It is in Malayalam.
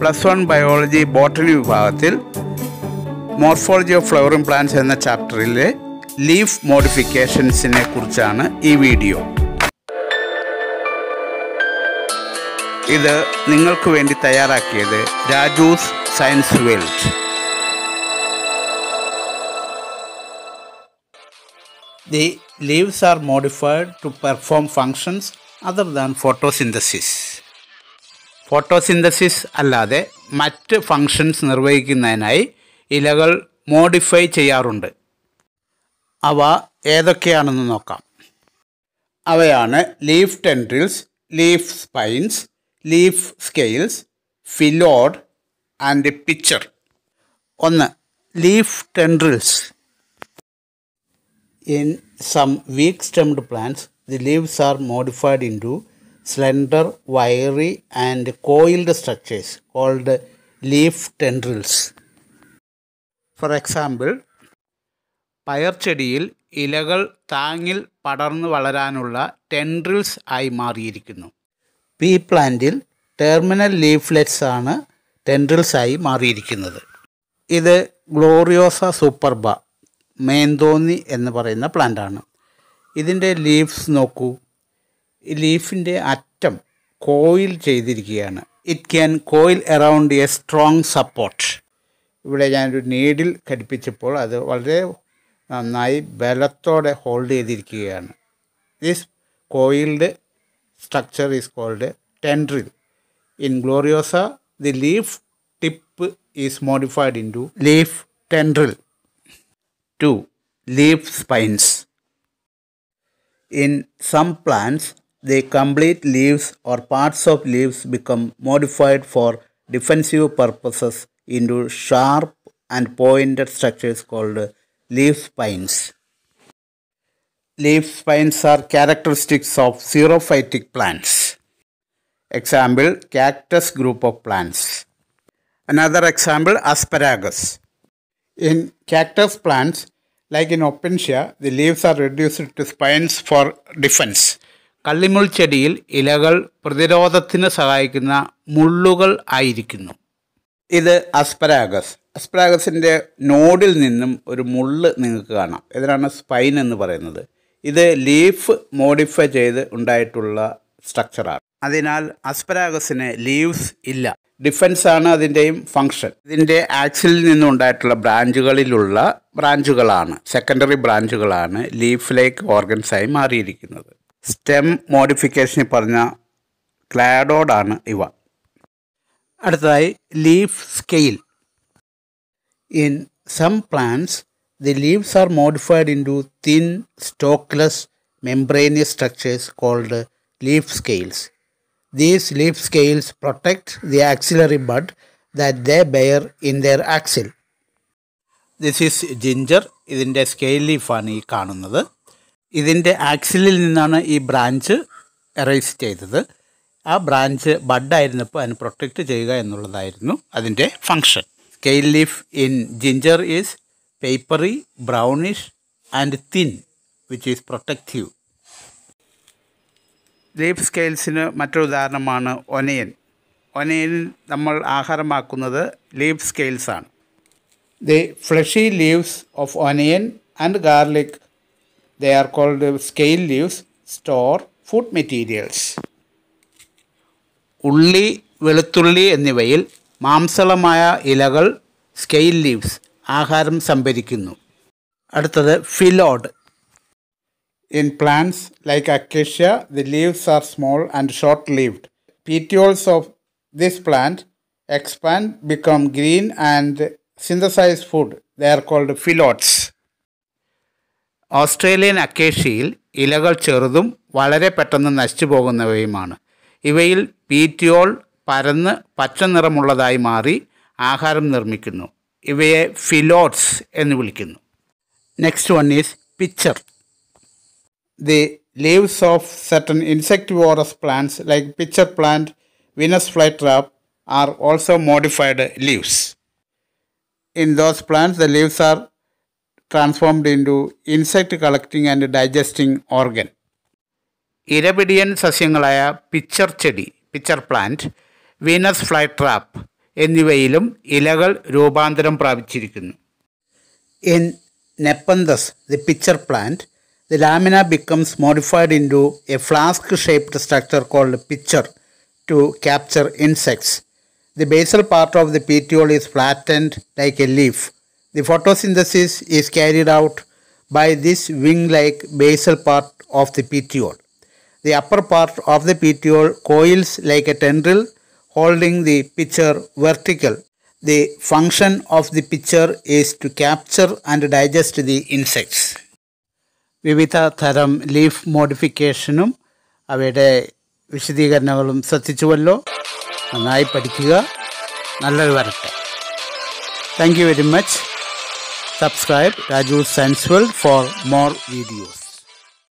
പ്ലസ് വൺ ബയോളജി ബോട്ടണി വിഭാഗത്തിൽ മോർഫോളജി ഓഫ് ഫ്ലവറിംഗ് പ്ലാന്റ്സ് എന്ന ചാപ്റ്ററിലെ ലീഫ് മോഡിഫിക്കേഷൻസിനെ കുറിച്ചാണ് ഈ വീഡിയോ ഇത് നിങ്ങൾക്ക് വേണ്ടി തയ്യാറാക്കിയത് Raju's science world the leaves are modified to perform functions other than photosynthesis photosynthesis അല്ലാതെ മറ്റ് ഫങ്ഷൻസ് നിർവഹിക്കുന്നതിനായി ഇലകൾ മോഡിഫൈ ചെയ്യാറുണ്ട് അവ ഏതൊക്കെയാണെന്ന് നോക്കാം അവയാണ് leaf tendrils leaf spines leaf scales phyllode and pitcher ഒന്ന് leaf tendrils in some weak stemmed plants the leaves are modified into slender wiry and coiled structures called leaf tendrils for example പയർ ചെടിയിൽ ഇലകൾ താങ്ങിൽ പടർന്നു വളരാനുള്ള ടെൻഡ്രിൽസ് ആയി മാറിയിരിക്കുന്നു പീ പ്ലാന്റിൽ ടെർമിനൽ ലീഫ്ലെറ്റ്സ് ആണ് ടെൻഡ്രിൽസ് ആയി മാറിയിരിക്കുന്നത് ഇത് ഗ്ലോറിയോസ സൂപ്പർബ മേന്തോന്നി എന്ന് പറയുന്ന പ്ലാന്റാണ് ഇതിൻ്റെ ലീവ്സ് നോക്കൂ ലീഫിൻ്റെ അറ്റം കോയിൽ ചെയ്തിരിക്കുകയാണ് it can coil around a strong support ഇവിടെ ഞാനൊരു നീഡിൽ ഘടിപ്പിച്ചപ്പോൾ അത് വളരെ നന്നായി ബലത്തോടെ ഹോൾഡ് ചെയ്തിരിക്കുകയാണ് this coiled structure is called tendril in Gloriosa the leaf tip is modified into leaf tendril to leaf spines in some plants the complete leaves or parts of leaves become modified for defensive purposes into sharp and pointed structures called leaf spines. Leaf spines are characteristics of xerophytic plants. Example, cactus group of plants. Another example, asparagus. In cactus plants, like in Opuntia, the leaves are reduced to spines for defense. കള്ളിമുൾ ചെടിയിൽ ഇലകൾ പ്രതിരോധത്തിന് സഹായിക്കുന്ന മുള്ളുകൾ ആയിരിക്കുന്നു ഇത് അസ്പരാഗസ് അസ്പരാഗസിൻ്റെ നോഡിൽ നിന്നും ഒരു മുള്ള് നിങ്ങൾക്ക് കാണാം ഇതിനാണ് സ്പൈൻ എന്ന് പറയുന്നത് ഇത് ലീഫ് മോഡിഫൈ ചെയ്ത് ഉണ്ടായിട്ടുള്ള സ്ട്രക്ചറാണ് അതിനാൽ അസ്പരാഗസിന് ലീവ്സ് ഇല്ല ഡിഫൻസ് ആണ് അതിൻ്റെയും ഫങ്ഷൻ ഇതിൻ്റെ ആക്സിലിൽ നിന്നും ഉണ്ടായിട്ടുള്ള ബ്രാഞ്ചുകളിലുള്ള ബ്രാഞ്ചുകളാണ് സെക്കൻഡറി ബ്രാഞ്ചുകളാണ് ലീഫ് ലീഫിലേക്ക് ഓർഗൻസായി മാറിയിരിക്കുന്നത് സ്റ്റെം മോഡിഫിക്കേഷൻ പറഞ്ഞ ക്ലാഡോഡാണ് ഇവ അടുത്തതായി leaf scale in some plants the leaves are modified into thin stalkless membranous structures called leaf scales these leaf scales protect the axillary bud that they bear in their axil this is ginger ഇതിൻ്റെ സ്കെയിൽ ലീഫാണ് ഈ കാണുന്നത് ഇതിൻ്റെ ആക്സിലിൽ നിന്നാണ് ഈ ബ്രാഞ്ച് എറൈസ് ചെയ്തത് ആ ബ്രാഞ്ച് ബഡായിരുന്നപ്പോൾ അതിന് പ്രൊട്ടക്റ്റ് ചെയ്യുക എന്നുള്ളതായിരുന്നു അതിൻ്റെ function scale leaf in ginger is papery brownish and thin which is protective leaf സ്കെയിൽസിന് മറ്റൊരു ഉദാഹരണമാണ് ഒനയൻ ഒനയനിൽ നമ്മൾ ആഹാരമാക്കുന്നത് ലീഫ് സ്കെയിൽസാണ് the fleshy leaves of onion and garlic They are called scale leaves, store food materials. ഉള്ളി വെളുത്തുള്ളി എന്നിവയിൽ മാംസളമായ ഇലകൾ സ്കെയിൽ ലീവ്സ് ആഹാരം സംഭരിക്കുന്നു അടുത്തത് phyllode in plants like acacia the leaves are small and short lived petioles of this plant expand, become green, and synthesize food. They are called phyllodes. Australian അക്കേഷ്യയിൽ ഇലകൾ ചെറുതും വളരെ പെട്ടെന്ന് നശിച്ചു പോകുന്നവയുമാണ് ഇവയിൽ പീറ്റിയോൾ പരന്ന് പച്ച നിറമുള്ളതായി മാറി ആഹാരം നിർമ്മിക്കുന്നു ഇവയെ ഫിലോട്സ് എന്ന് വിളിക്കുന്നു next one is pitcher the leaves of certain insectivorous plants like pitcher plant, Venus flytrap are also modified leaves. In those plants the leaves are transformed into insect collecting and digesting organ ഇരപിടിയൻ സസ്യങ്ങളായ പിച്ചർ ചെടി pitcher plant Venus flytrap എന്നിവയിലും ഇലകൾ രൂപാന്തരം പ്രാപിച്ചിരിക്കുന്നു in Nepenthes the pitcher plant the lamina becomes modified into a flask shaped structure called pitcher to capture insects the basal part of the petiole is flattened like a leaf The photosynthesis is carried out by this wing-like basal part of the petiole. The upper part of the petiole coils like a tendril holding the pitcher vertical. The function of the pitcher is to capture and digest the insects. വിവിധ തരം ലീഫ് മോഡിഫിക്കേഷനും അവയുടെ വിശദീകരണങ്ങളും ശ്രദ്ധിച്ചുവല്ലോ നന്നായി പഠിക്കുക നല്ലത് വരട്ടെ Thank you very much. Subscribe Raju Sensual for more videos.